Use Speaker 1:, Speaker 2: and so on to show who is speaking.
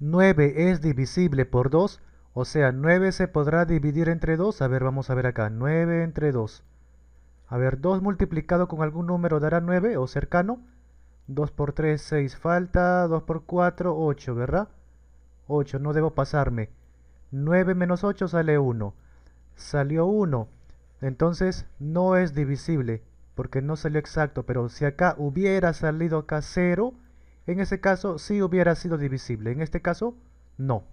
Speaker 1: 9 es divisible por 2, o sea, 9 se podrá dividir entre 2. A ver, vamos a ver acá, 9 entre 2. A ver, 2 multiplicado con algún número dará 9 o cercano. 2 por 3, 6, falta. 2 por 4, 8, ¿verdad? 8, no debo pasarme. 9 menos 8 sale 1. Salió 1. Entonces no es divisible, porque no salió exacto. Pero si acá hubiera salido acá 0, en ese caso sí hubiera sido divisible, en este caso no.